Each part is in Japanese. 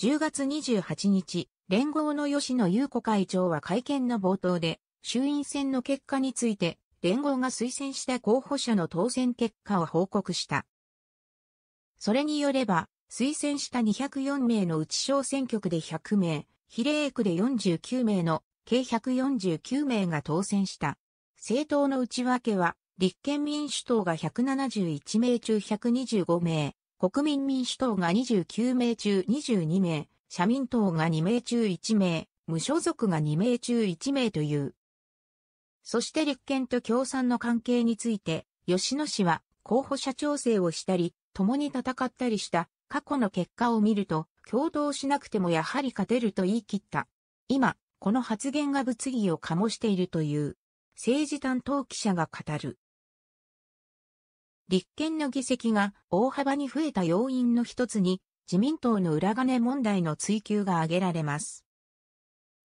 10月28日、連合の吉野優子会長は会見の冒頭で、衆院選の結果について、連合が推薦した候補者の当選結果を報告した。それによれば、推薦した204名のうち小選挙区で100名、比例区で49名の計149名が当選した。政党の内訳は、立憲民主党が171名中125名、国民民主党が29名中22名、社民党が2名中1名、無所属が2名中1名という。そして立憲と共産の関係について、吉野氏は候補者調整をしたり、共に戦ったりした過去の結果を見ると、共闘しなくてもやはり勝てると言い切った。今、この発言が物議を醸しているという、政治担当記者が語る。立憲の議席が大幅に増えた要因の一つに、自民党の裏金問題の追及が挙げられます。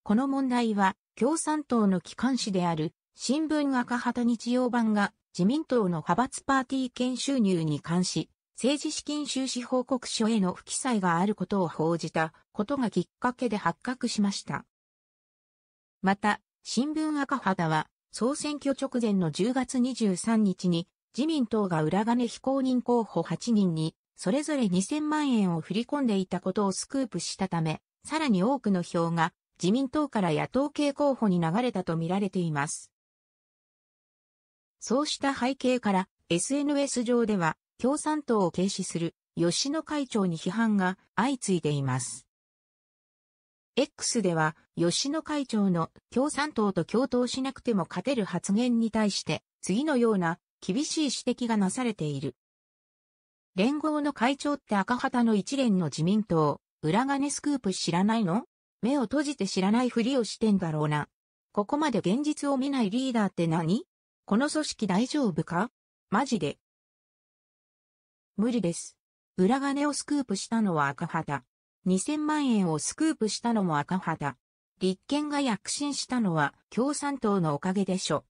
この問題は、共産党の機関紙である、新聞赤旗日曜版が、自民党の派閥パーティー権収入に関し、政治資金収支報告書への不記載があることを報じたことがきっかけで発覚しました。また、新聞赤旗は、総選挙直前の10月23日に、自民党が裏金非公認候補8人に、それぞれ2000万円を振り込んでいたことをスクープしたため、さらに多くの票が自民党から野党系候補に流れたとみられています。そうした背景から SNS 上では共産党を軽視する吉野会長に批判が相次いでいます。X では吉野会長の共産党と共闘しなくても勝てる発言に対して次のような厳しい指摘がなされている。連合の会長って赤旗の一連の自民党、裏金スクープ知らないの目を閉じて知らないふりをしてんだろうな。ここまで現実を見ないリーダーって何この組織大丈夫かマジで。無理です。裏金をスクープしたのは赤旗。2000万円をスクープしたのも赤旗。立憲が躍進したのは共産党のおかげでしょ。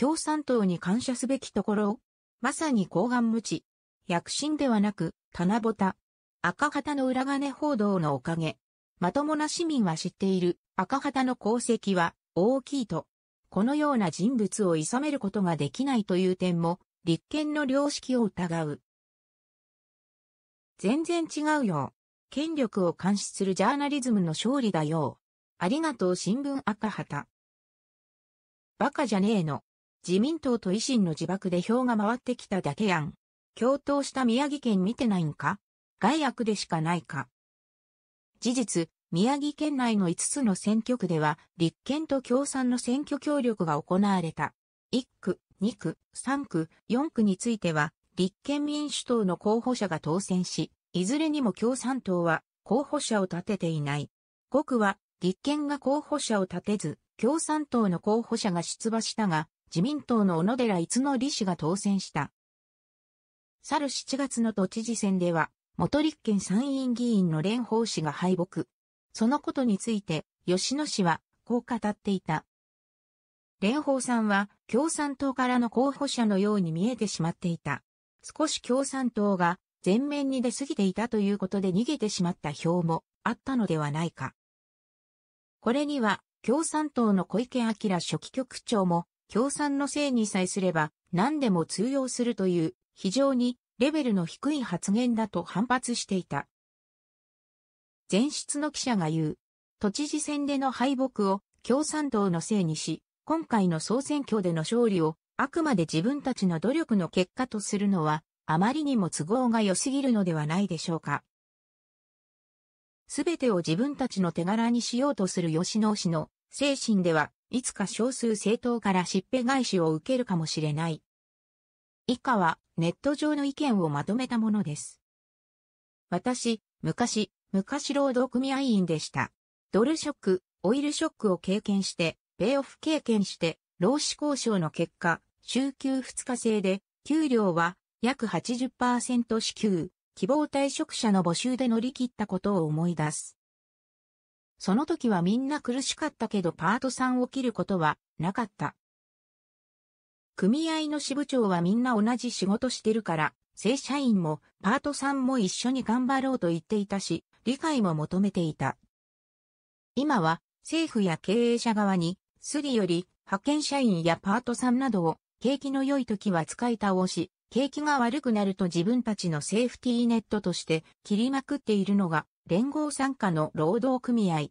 共産党に感謝すべきところを、まさに抗顔無知。躍進ではなく、棚ぼた。赤旗の裏金報道のおかげ。まともな市民は知っている赤旗の功績は大きいと。このような人物を諌めることができないという点も、立憲の良識を疑う。全然違うよ。権力を監視するジャーナリズムの勝利だよ。ありがとう新聞赤旗。バカじゃねえの。自民党と維新の自爆で票が回ってきただけやん。共闘した宮城県見てないんか外役でしかないか。事実、宮城県内の5つの選挙区では、立憲と共産の選挙協力が行われた。1区、2区、3区、4区については、立憲民主党の候補者が当選し、いずれにも共産党は候補者を立てていない。5区は、立憲が候補者を立てず、共産党の候補者が出馬したが、自民党の小野寺逸則氏が当選した。去る7月の都知事選では、元立憲参院議員の蓮舫氏が敗北。そのことについて、吉野氏は、こう語っていた。蓮舫さんは、共産党からの候補者のように見えてしまっていた。少し共産党が、前面に出すぎていたということで逃げてしまった票も、あったのではないか。これには、共産党の小池晃初期局長も、共産のせいにさえすれば何でも通用するという非常にレベルの低い発言だと反発していた。前出の記者が言う、都知事選での敗北を共産党のせいにし、今回の総選挙での勝利をあくまで自分たちの努力の結果とするのは、あまりにも都合が良すぎるのではないでしょうか。すべてを自分たちの手柄にしようとする吉野氏の精神では、いつか少数政党からしっぺ返しを受けるかもしれない。以下は、ネット上の意見をまとめたものです。私、昔、昔労働組合員でした。ドルショック、オイルショックを経験して、米オフ経験して、労使交渉の結果、週休2日制で、給料は約80%支給、希望退職者の募集で乗り切ったことを思い出す。その時はみんな苦しかったけどパート3を切ることはなかった。組合の支部長はみんな同じ仕事してるから、正社員もパート3も一緒に頑張ろうと言っていたし、理解も求めていた。今は政府や経営者側に、すりより派遣社員やパートさんなどを、景気の良い時は使い倒し、景気が悪くなると自分たちのセーフティーネットとして切りまくっているのが連合参加の労働組合。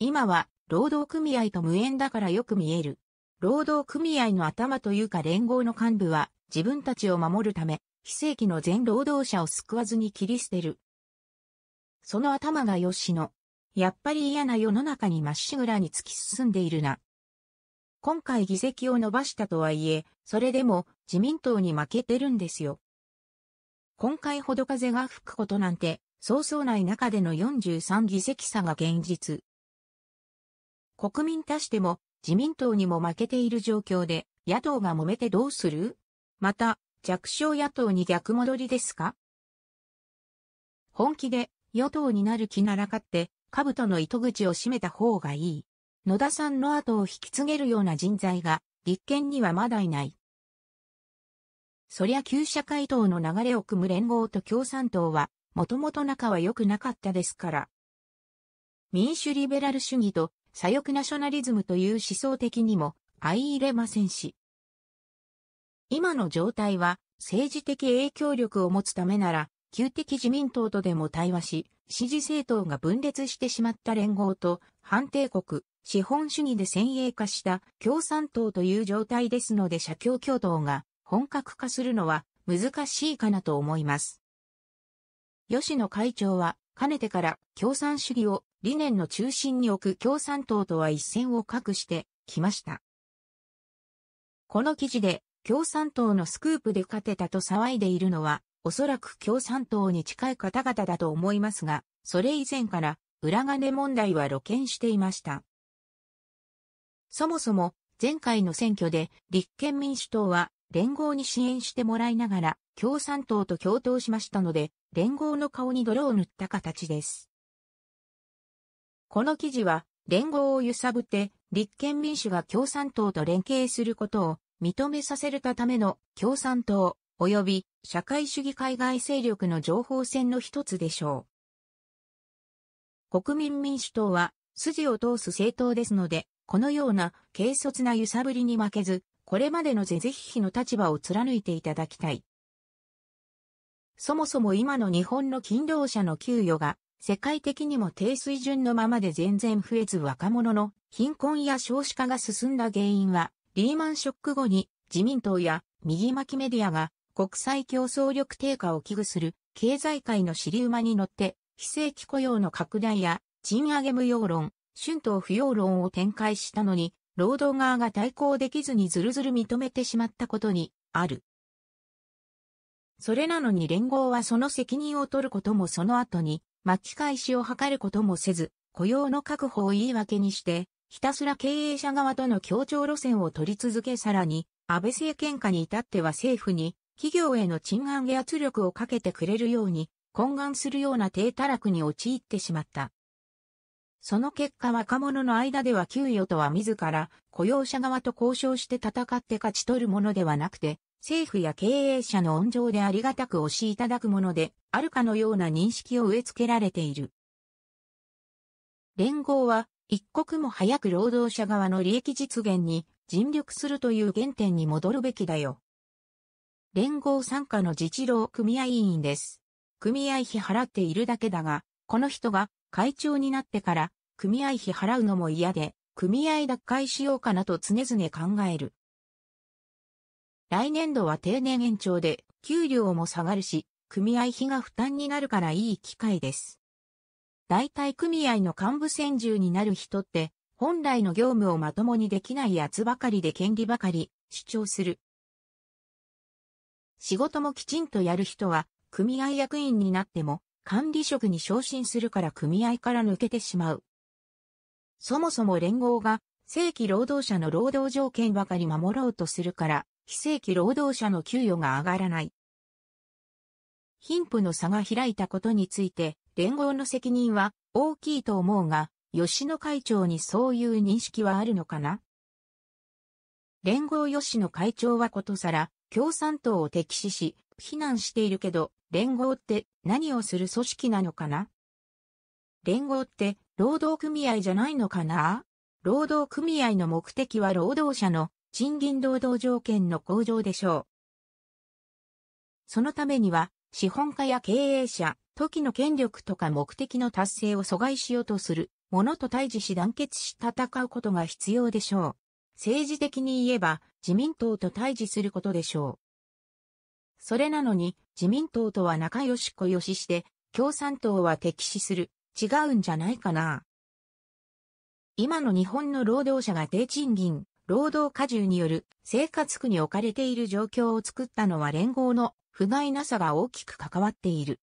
今は労働組合と無縁だからよく見える。労働組合の頭というか連合の幹部は自分たちを守るため、非正規の全労働者を救わずに切り捨てる。その頭が吉野。やっぱり嫌な世の中にまっしぐらに突き進んでいるな。今回議席を伸ばしたとはいえ、それでも自民党に負けてるんですよ。今回ほど風が吹くことなんて早々ない中での43議席差が現実。国民足しても自民党にも負けている状況で野党が揉めてどうするまた弱小野党に逆戻りですか本気で与党になる気ならかって兜の糸口を閉めた方がいい。野田さんの後を引き継げるような人材が立憲にはまだいない。そりゃ旧社会党の流れを組む連合と共産党はもともと仲は良くなかったですから。民主リベラル主義と左翼ナショナリズムという思想的にも相入れませんし。今の状態は政治的影響力を持つためなら、旧敵自民党とでも対話し、支持政党が分裂してしまった連合と、反帝国、資本主義で先鋭化した共産党という状態ですので社協共闘が本格化するのは難しいかなと思います。吉野会長は、かねてから共産主義を理念の中心に置く共産党とは一線を画してきました。この記事で共産党のスクープで勝てたと騒いでいるのは、おそらく共産党に近い方々だと思いますが、それ以前から裏金問題は露見していました。そもそも前回の選挙で立憲民主党は連合に支援してもらいながら共産党と共闘しましたので、連合の顔に泥を塗った形です。この記事は、連合を揺さぶって、立憲民主が共産党と連携することを認めさせるための共産党及び社会主義海外勢力の情報戦の一つでしょう。国民民主党は筋を通す政党ですので、このような軽率な揺さぶりに負けず、これまでの是々非々の立場を貫いていただきたい。そもそも今の日本の勤労者の給与が世界的にも低水準のままで全然増えず若者の貧困や少子化が進んだ原因はリーマンショック後に自民党や右巻きメディアが国際競争力低下を危惧する経済界の尻馬に乗って非正規雇用の拡大や賃上げ無用論、春闘不要論を展開したのに労働側が対抗できずにずるずる認めてしまったことにある。それなのに連合はその責任を取ることもその後に巻き返しを図ることもせず、雇用の確保を言い訳にして、ひたすら経営者側との協調路線を取り続けさらに、安倍政権下に至っては政府に企業への賃上げ圧力をかけてくれるように、懇願するような低たらくに陥ってしまった。その結果若者の間では給与とは自ら雇用者側と交渉して戦って勝ち取るものではなくて、政府や経営者の温情でありがたく推しいただくもので、あるかのような認識を植え付けられている。連合は、一刻も早く労働者側の利益実現に尽力するという原点に戻るべきだよ。連合傘下の自治労組合委員です。組合費払っているだけだが、この人が会長になってから組合費払うのも嫌で、組合脱会しようかなと常々考える。来年度は定年延長で、給料も下がるし、組合費が負担になるからいい機会です。大体組合の幹部専従になる人って、本来の業務をまともにできないやつばかりで権利ばかり主張する。仕事もきちんとやる人は、組合役員になっても、管理職に昇進するから組合から抜けてしまう。そもそも連合が正規労働者の労働条件ばかり守ろうとするから、非正規労働者の給与が上がらない。貧富の差が開いたことについて、連合の責任は大きいと思うが、吉野会長にそういう認識はあるのかな連合吉野会長はことさら、共産党を敵視し、非難しているけど、連合って何をする組織なのかな連合って労働組合じゃないのかな労働組合の目的は労働者の賃金労働条件の向上でしょう。そのためには、資本家や経営者、時の権力とか目的の達成を阻害しようとするものと対峙し団結し戦うことが必要でしょう。政治的に言えば自民党と対峙することでしょう。それなのに自民党とは仲良しこよしして共産党は敵視する。違うんじゃないかな。今の日本の労働者が低賃金、労働荷重による生活苦に置かれている状況を作ったのは連合の不甲斐なさが大きく関わっている。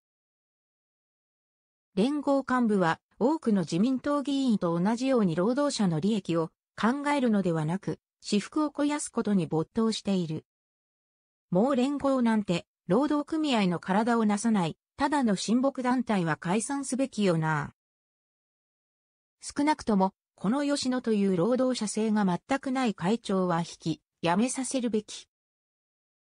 連合幹部は多くの自民党議員と同じように労働者の利益を考えるのではなく、私服を肥やすことに没頭している。もう連合なんて、労働組合の体をなさない、ただの親睦団体は解散すべきよな。少なくとも、この吉野という労働者性が全くない会長は引き、辞めさせるべき。